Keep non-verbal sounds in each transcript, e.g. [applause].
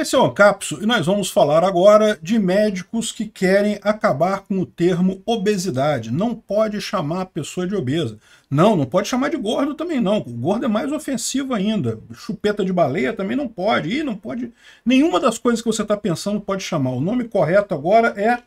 Esse é o Ancapso e nós vamos falar agora de médicos que querem acabar com o termo obesidade. Não pode chamar a pessoa de obesa. Não, não pode chamar de gordo também não. O gordo é mais ofensivo ainda. Chupeta de baleia também não pode. E não pode. Nenhuma das coisas que você está pensando pode chamar. O nome correto agora é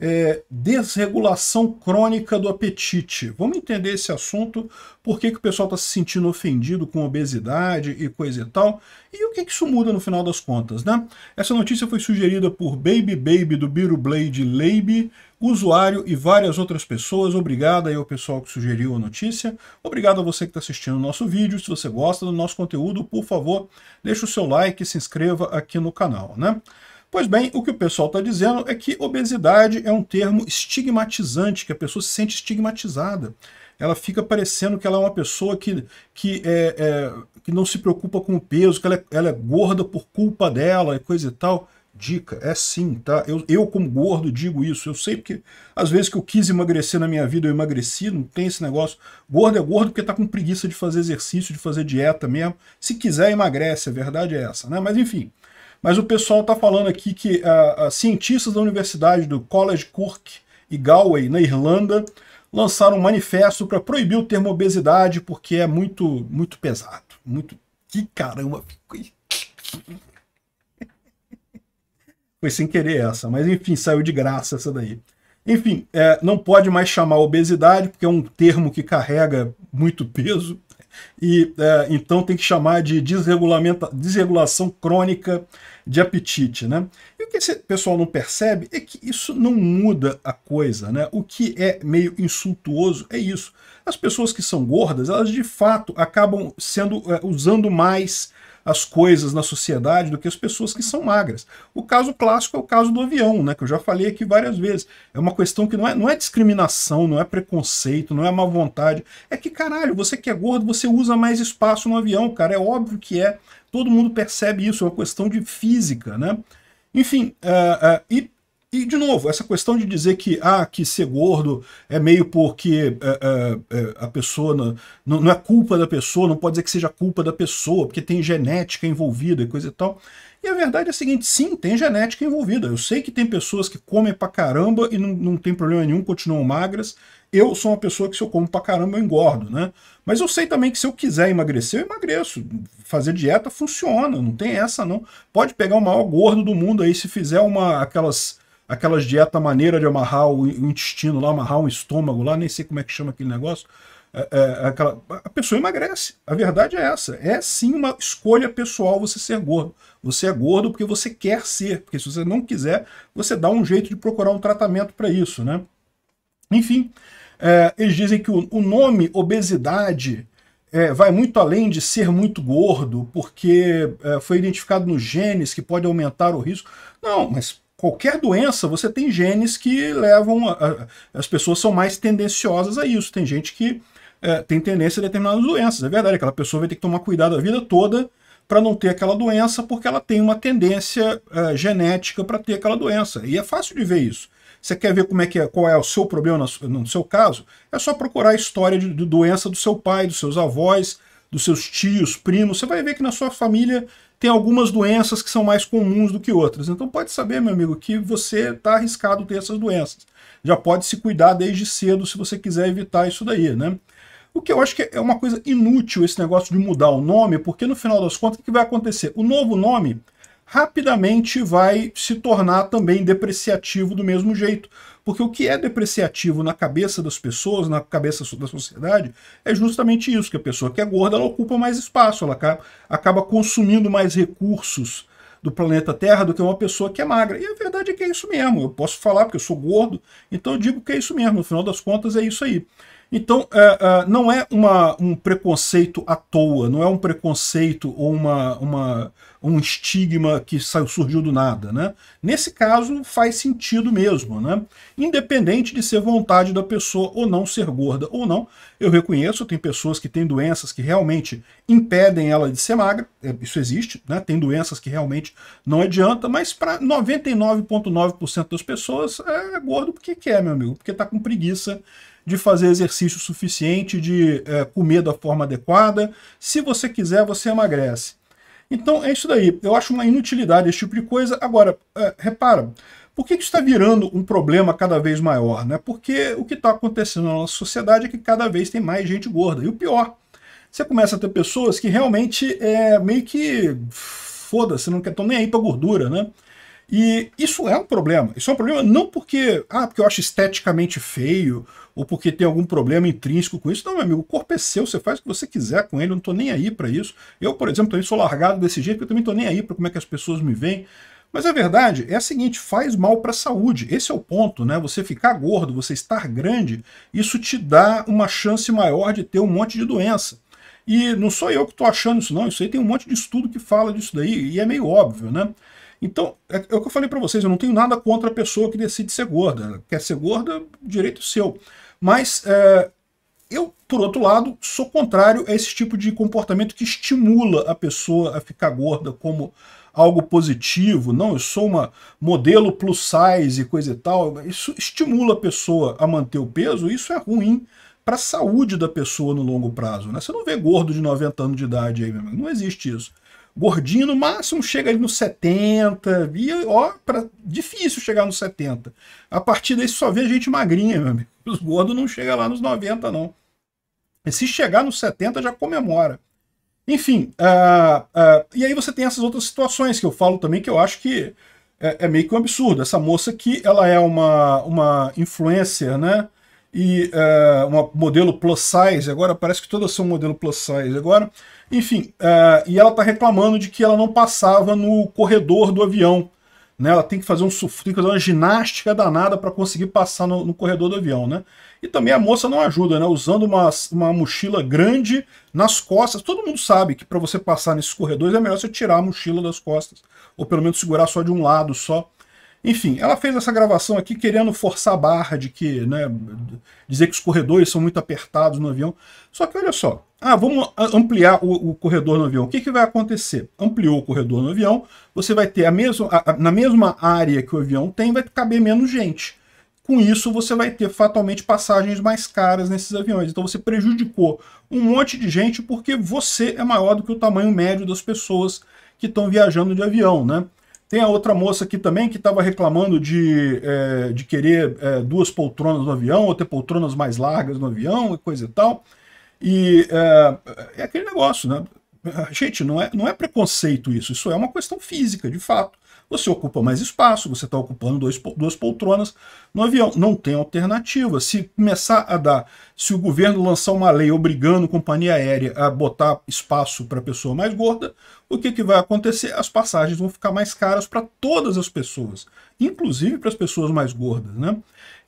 é, desregulação crônica do apetite. Vamos entender esse assunto, por que, que o pessoal está se sentindo ofendido com obesidade e coisa e tal, e o que, que isso muda no final das contas, né? Essa notícia foi sugerida por Baby Baby do Biro Blade Leib, usuário e várias outras pessoas. Obrigado aí ao pessoal que sugeriu a notícia. Obrigado a você que está assistindo o nosso vídeo. Se você gosta do nosso conteúdo, por favor, deixe o seu like e se inscreva aqui no canal, né? Pois bem, o que o pessoal está dizendo é que obesidade é um termo estigmatizante, que a pessoa se sente estigmatizada. Ela fica parecendo que ela é uma pessoa que, que, é, é, que não se preocupa com o peso, que ela é, ela é gorda por culpa dela e coisa e tal dica, é sim, tá? Eu, eu como gordo digo isso, eu sei porque às vezes que eu quis emagrecer na minha vida, eu emagreci, não tem esse negócio. Gordo é gordo porque tá com preguiça de fazer exercício, de fazer dieta mesmo. Se quiser, emagrece, a verdade é essa, né? Mas enfim, mas o pessoal está falando aqui que ah, ah, cientistas da Universidade do College Cork e Galway, na Irlanda, lançaram um manifesto para proibir o termo obesidade porque é muito, muito pesado. Muito. Que caramba! Foi sem querer essa, mas enfim, saiu de graça essa daí. Enfim, é, não pode mais chamar obesidade, porque é um termo que carrega muito peso e é, então tem que chamar de desregulação crônica de apetite. Né? E o que esse pessoal não percebe é que isso não muda a coisa. Né? O que é meio insultuoso é isso. As pessoas que são gordas, elas de fato acabam sendo é, usando mais as coisas na sociedade do que as pessoas que são magras. O caso clássico é o caso do avião, né, que eu já falei aqui várias vezes. É uma questão que não é, não é discriminação, não é preconceito, não é má vontade. É que, caralho, você que é gordo, você usa mais espaço no avião, cara. É óbvio que é. Todo mundo percebe isso, é uma questão de física, né? Enfim, uh, uh, e e, de novo, essa questão de dizer que, ah, que ser gordo é meio porque é, é, a pessoa não, não, é culpa da pessoa, não pode dizer que seja culpa da pessoa, porque tem genética envolvida e coisa e tal. E a verdade é a seguinte, sim, tem genética envolvida. Eu sei que tem pessoas que comem pra caramba e não, não tem problema nenhum, continuam magras. Eu sou uma pessoa que se eu como pra caramba eu engordo, né? Mas eu sei também que se eu quiser emagrecer, eu emagreço. Fazer dieta funciona, não tem essa não. Pode pegar o maior gordo do mundo aí, se fizer uma aquelas aquelas dieta maneira de amarrar o intestino lá, amarrar o estômago lá, nem sei como é que chama aquele negócio. É, é, é, aquela, a pessoa emagrece. A verdade é essa. É sim uma escolha pessoal você ser gordo. Você é gordo porque você quer ser, porque se você não quiser, você dá um jeito de procurar um tratamento para isso, né? Enfim, é, eles dizem que o, o nome obesidade é, vai muito além de ser muito gordo, porque é, foi identificado nos genes que pode aumentar o risco. Não, mas qualquer doença, você tem genes que levam. A, a, as pessoas são mais tendenciosas a isso. Tem gente que é, tem tendência a determinadas doenças. É verdade, aquela pessoa vai ter que tomar cuidado a vida toda para não ter aquela doença, porque ela tem uma tendência é, genética para ter aquela doença. E é fácil de ver isso. Você quer ver como é que é, qual é o seu problema no seu caso? É só procurar a história de, de doença do seu pai, dos seus avós, dos seus tios, primos. Você vai ver que na sua família tem algumas doenças que são mais comuns do que outras. Então pode saber, meu amigo, que você está arriscado ter essas doenças. Já pode se cuidar desde cedo se você quiser evitar isso daí, né? O que eu acho que é uma coisa inútil esse negócio de mudar o nome, porque no final das contas o que vai acontecer? O novo nome rapidamente vai se tornar também depreciativo do mesmo jeito. Porque o que é depreciativo na cabeça das pessoas, na cabeça da sociedade, é justamente isso, que a pessoa que é gorda ela ocupa mais espaço, ela acaba, acaba consumindo mais recursos do planeta Terra do que uma pessoa que é magra. E a verdade é que é isso mesmo. Eu posso falar porque eu sou gordo, então eu digo que é isso mesmo. No final das contas, é isso aí. Então, é, é, não é uma, um preconceito à toa, não é um preconceito ou uma, uma, um estigma que saiu, surgiu do nada. Né? Nesse caso, faz sentido mesmo. Né? Independente de ser vontade da pessoa ou não ser gorda ou não, eu reconheço, tem pessoas que têm doenças que realmente impedem ela de ser magra, é, isso existe, né? tem doenças que realmente não adianta, mas para 99,9% das pessoas é gordo porque quer, meu amigo, porque está com preguiça de fazer exercício suficiente, de é, comer da forma adequada. Se você quiser, você emagrece. Então é isso daí. Eu acho uma inutilidade esse tipo de coisa. Agora, é, repara, por que, que está virando um problema cada vez maior? Né? Porque o que está acontecendo na nossa sociedade é que cada vez tem mais gente gorda. E o pior, você começa a ter pessoas que realmente é meio que foda-se, não estão nem aí para gordura, né? E isso é um problema. Isso é um problema não porque, ah, porque eu acho esteticamente feio ou porque tem algum problema intrínseco com isso. Não, meu amigo, o corpo é seu, você faz o que você quiser com ele, eu não estou nem aí para isso. Eu, por exemplo, também sou largado desse jeito, porque eu também estou nem aí para como é que as pessoas me veem. Mas a verdade é a seguinte, faz mal para a saúde. Esse é o ponto, né? Você ficar gordo, você estar grande, isso te dá uma chance maior de ter um monte de doença. E não sou eu que estou achando isso não, isso aí tem um monte de estudo que fala disso daí, e é meio óbvio, né? Então, é, é, o que eu falei para vocês, eu não tenho nada contra a pessoa que decide ser gorda. Né? Quer ser gorda, direito seu. Mas é, eu, por outro lado, sou contrário a esse tipo de comportamento que estimula a pessoa a ficar gorda como algo positivo. Não, eu sou uma modelo plus size e coisa e tal. Isso estimula a pessoa a manter o peso, isso é ruim para a saúde da pessoa no longo prazo. Né? Você não vê gordo de 90 anos de idade aí, Não existe isso gordinho no máximo chega ali nos 70, e ó, pra, difícil chegar nos 70. A partir daí só vê gente magrinha, meu amigo. [laughs] Os gordos não chegam lá nos 90, não. E se chegar nos 70, já comemora. Enfim, uh, uh, e aí você tem essas outras situações que eu falo também que eu acho que é, é meio que um absurdo. Essa moça aqui, ela é uma, uma influencer, né? E uh, uma modelo plus size, agora parece que todas são modelo plus size. Agora, enfim, uh, e ela está reclamando de que ela não passava no corredor do avião. Né? Ela tem que fazer um tem fazer uma ginástica danada para conseguir passar no, no, corredor do avião. Né? E também a moça não ajuda, né? usando uma, uma mochila grande nas costas. Todo mundo sabe que para você passar nesses corredores é melhor você tirar a mochila das costas, ou pelo menos segurar só de um lado só. Enfim, ela fez essa gravação aqui querendo forçar a barra de que, né, dizer que os corredores são muito apertados no avião. Só que olha só, ah, vamos ampliar o, o corredor no avião. O que, que vai acontecer? Ampliou o corredor no avião, você vai ter a mesma, a, a, na mesma área que o avião tem, vai caber menos gente. Com isso, você vai ter fatalmente passagens mais caras nesses aviões. Então você prejudicou um monte de gente porque você é maior do que o tamanho médio das pessoas que estão viajando de avião, né? Tem a outra moça aqui também que estava reclamando de, é, de querer é, duas poltronas no avião, ou ter poltronas mais largas no avião, coisa e tal. E é, é aquele negócio, né? Gente, não é, não é preconceito isso, isso é uma questão física, de fato. Você ocupa mais espaço, você está ocupando dois, duas poltronas no avião. Não tem alternativa. Se começar a dar, se o governo lançar uma lei obrigando a companhia aérea a botar espaço para pessoa mais gorda, o que, que vai acontecer? As passagens vão ficar mais caras para todas as pessoas, inclusive para as pessoas mais gordas. Né?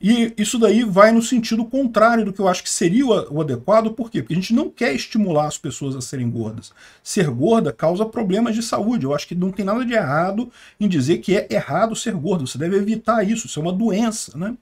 E isso daí vai no sentido contrário do que eu acho que seria o adequado, por quê? Porque a gente não quer estimular as pessoas a serem gordas. Ser gorda causa problemas de saúde. Eu acho que não tem nada de errado em dizer que é errado ser gordo. Você deve evitar isso, isso é uma doença, né?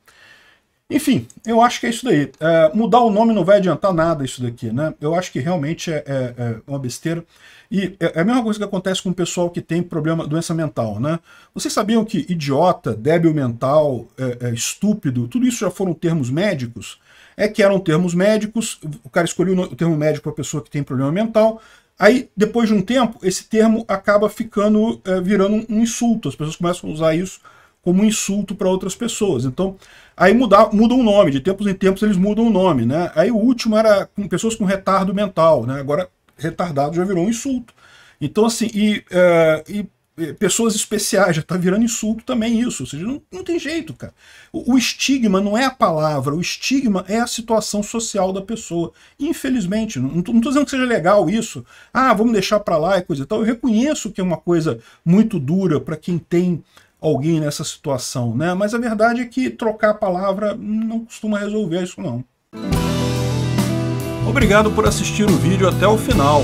Enfim, eu acho que é isso daí. É, mudar o nome não vai adiantar nada isso daqui, né? Eu acho que realmente é, é, é uma besteira. E é, é a mesma coisa que acontece com o pessoal que tem problema, doença mental, né? Vocês sabiam que idiota, débil mental, é, é, estúpido, tudo isso já foram termos médicos? É que eram termos médicos, o cara escolheu o termo médico para a pessoa que tem problema mental, Aí, depois de um tempo, esse termo acaba ficando, é, virando um insulto. As pessoas começam a usar isso como um insulto para outras pessoas. Então, aí mudar, mudam o nome. De tempos em tempos, eles mudam o nome. Né? Aí o último era com pessoas com retardo mental. Né? Agora, retardado já virou um insulto. Então, assim, e, eh, e é, pessoas especiais, já tá virando insulto também isso. Ou seja, não, não tem jeito, cara. O, o, estigma não é a palavra, o estigma é a situação social da pessoa. Infelizmente, não, não tô, não tô dizendo que seja legal isso. Ah, vamos deixar para lá e coisa e tal. Eu reconheço que é uma coisa muito dura para quem tem alguém nessa situação, né? Mas a verdade é que trocar a palavra não costuma resolver isso não. Obrigado por assistir o vídeo até o final.